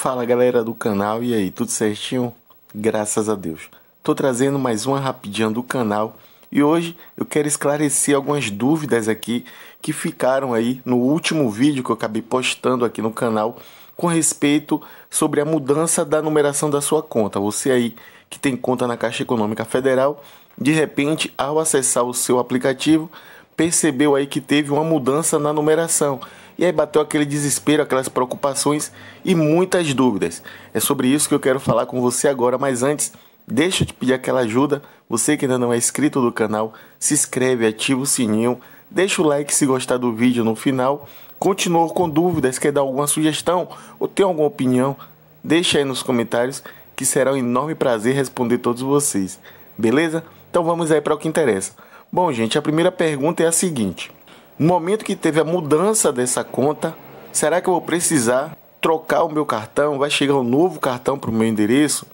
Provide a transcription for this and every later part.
Fala galera do canal, e aí, tudo certinho? Graças a Deus. Tô trazendo mais uma rapidinha do canal e hoje eu quero esclarecer algumas dúvidas aqui que ficaram aí no último vídeo que eu acabei postando aqui no canal com respeito sobre a mudança da numeração da sua conta. Você aí que tem conta na Caixa Econômica Federal, de repente, ao acessar o seu aplicativo, percebeu aí que teve uma mudança na numeração. E aí bateu aquele desespero, aquelas preocupações e muitas dúvidas. É sobre isso que eu quero falar com você agora, mas antes, deixa eu te pedir aquela ajuda. Você que ainda não é inscrito do canal, se inscreve, ativa o sininho, deixa o like se gostar do vídeo no final. Continua com dúvidas, quer dar alguma sugestão ou tem alguma opinião? Deixa aí nos comentários que será um enorme prazer responder todos vocês. Beleza? Então vamos aí para o que interessa. Bom, gente, a primeira pergunta é a seguinte: no momento que teve a mudança dessa conta, será que eu vou precisar trocar o meu cartão? Vai chegar um novo cartão para o meu endereço?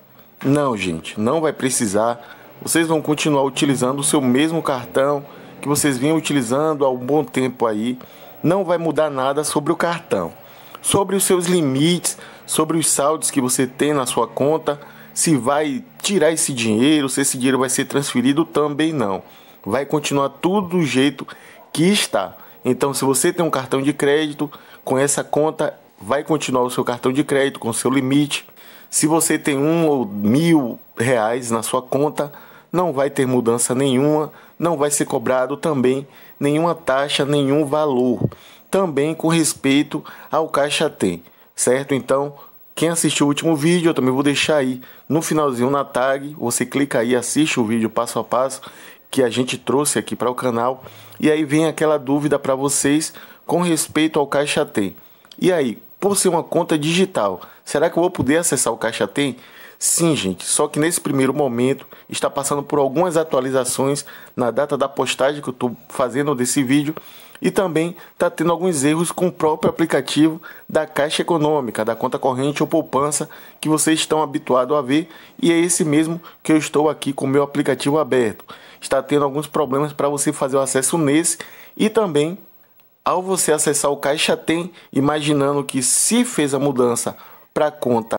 Não, gente, não vai precisar. Vocês vão continuar utilizando o seu mesmo cartão que vocês vinham utilizando há um bom tempo aí. Não vai mudar nada sobre o cartão. Sobre os seus limites, sobre os saldos que você tem na sua conta, se vai tirar esse dinheiro, se esse dinheiro vai ser transferido, também não. Vai continuar tudo do jeito Aqui está. Então, se você tem um cartão de crédito, com essa conta vai continuar o seu cartão de crédito com seu limite. Se você tem um ou mil reais na sua conta, não vai ter mudança nenhuma, não vai ser cobrado também nenhuma taxa, nenhum valor, também com respeito ao Caixa Tem, certo? Então, quem assistiu o último vídeo, eu também vou deixar aí no finalzinho na tag, você clica aí, assiste o vídeo passo a passo que a gente trouxe aqui para o canal. E aí vem aquela dúvida para vocês com respeito ao Caixa Tem. E aí, por ser uma conta digital, será que eu vou poder acessar o Caixa Tem? Sim, gente, só que nesse primeiro momento está passando por algumas atualizações na data da postagem que eu estou fazendo desse vídeo e também está tendo alguns erros com o próprio aplicativo da Caixa Econômica, da conta corrente ou poupança que vocês estão habituados a ver e é esse mesmo que eu estou aqui com o meu aplicativo aberto está tendo alguns problemas para você fazer o acesso nesse e também ao você acessar o Caixa Tem, imaginando que se fez a mudança para conta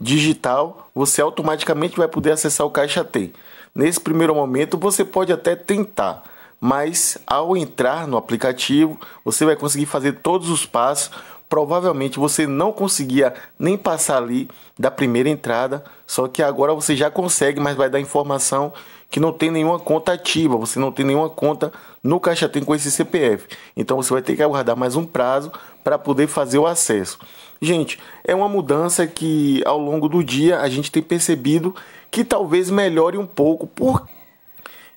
digital, você automaticamente vai poder acessar o Caixa Tem. Nesse primeiro momento, você pode até tentar, mas ao entrar no aplicativo, você vai conseguir fazer todos os passos provavelmente você não conseguia nem passar ali da primeira entrada, só que agora você já consegue, mas vai dar informação que não tem nenhuma conta ativa, você não tem nenhuma conta no Caixa Tem com esse CPF. Então você vai ter que aguardar mais um prazo para poder fazer o acesso. Gente, é uma mudança que ao longo do dia a gente tem percebido que talvez melhore um pouco por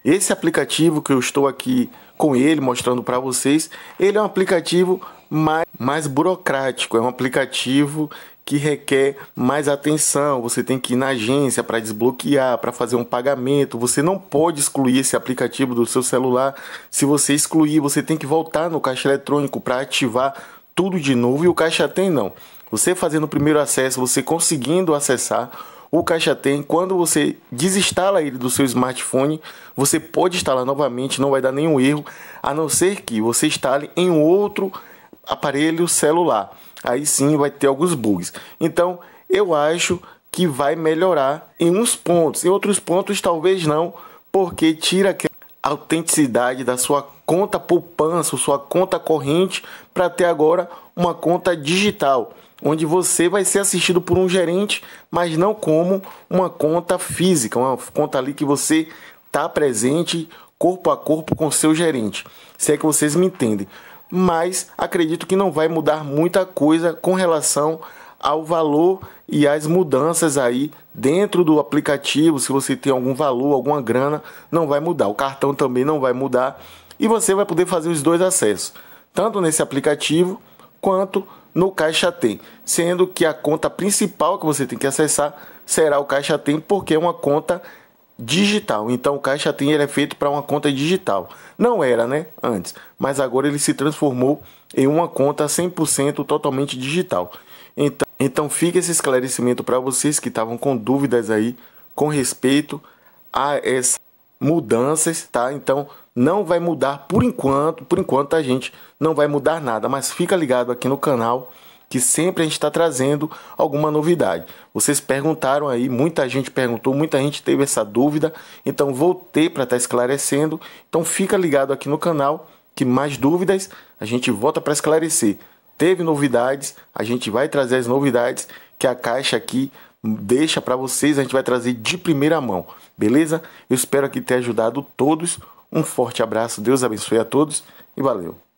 esse aplicativo que eu estou aqui com ele mostrando para vocês, ele é um aplicativo mais, mais burocrático, é um aplicativo que requer mais atenção. Você tem que ir na agência para desbloquear, para fazer um pagamento. Você não pode excluir esse aplicativo do seu celular. Se você excluir, você tem que voltar no caixa eletrônico para ativar tudo de novo. E o caixa tem não. Você fazendo o primeiro acesso, você conseguindo acessar o caixa tem. Quando você desinstala ele do seu smartphone, você pode instalar novamente, não vai dar nenhum erro, a não ser que você instale em outro aplicativo aparelho celular. Aí sim vai ter alguns bugs. Então eu acho que vai melhorar em uns pontos, em outros pontos talvez não, porque tira a autenticidade da sua conta poupança, sua conta corrente, para ter agora uma conta digital, onde você vai ser assistido por um gerente, mas não como uma conta física, uma conta ali que você está presente corpo a corpo com seu gerente. Se é que vocês me entendem mas acredito que não vai mudar muita coisa com relação ao valor e às mudanças aí dentro do aplicativo. Se você tem algum valor, alguma grana, não vai mudar. O cartão também não vai mudar e você vai poder fazer os dois acessos, tanto nesse aplicativo quanto no Caixa Tem, sendo que a conta principal que você tem que acessar será o Caixa Tem, porque é uma conta digital. Então o Caixa Tem é feito para uma conta digital. Não era, né, antes, mas agora ele se transformou em uma conta 100% totalmente digital. Então, então fica esse esclarecimento para vocês que estavam com dúvidas aí com respeito a essas mudanças, tá? Então não vai mudar por enquanto, por enquanto a gente não vai mudar nada, mas fica ligado aqui no canal que sempre a gente está trazendo alguma novidade. Vocês perguntaram aí, muita gente perguntou, muita gente teve essa dúvida, então voltei para estar tá esclarecendo. Então fica ligado aqui no canal que mais dúvidas a gente volta para esclarecer. Teve novidades, a gente vai trazer as novidades que a caixa aqui deixa para vocês, a gente vai trazer de primeira mão, beleza? Eu espero que tenha ajudado todos. Um forte abraço, Deus abençoe a todos e valeu!